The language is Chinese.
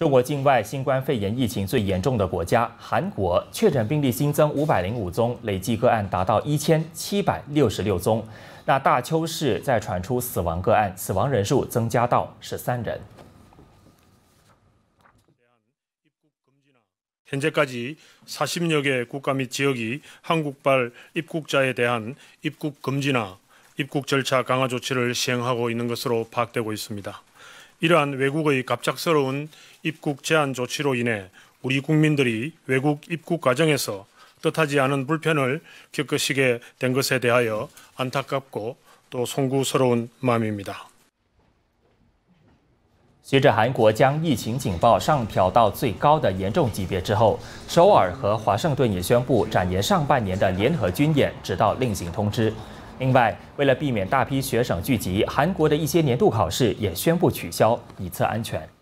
中国境外新冠肺炎疫情最严重的国家韩国，确诊病例新增五百零五宗，累计个案达到一千七百六十六宗。那大邱市再传出死亡个案，死亡人数增加到十三人。현재까지사십여개국가및지역이한국발입국자에대한입국금지나입국절차강화조치를시행하고있는것으로파악되고있습니다 이러한 외국의 갑작스러운 입국 제한 조치로 인해 우리 국민들이 외국 입국 과정에서 뜻하지 않은 불편을 겪으시게 된 것에 대하여 안타깝고 또 송구스러운 마음입니다. 随着韩国将疫情警报上调到最高的严重级别之后，首尔和华盛顿也宣布展延上半年的联合军演，直到另行通知。另外，为了避免大批学生聚集，韩国的一些年度考试也宣布取消，以测安全。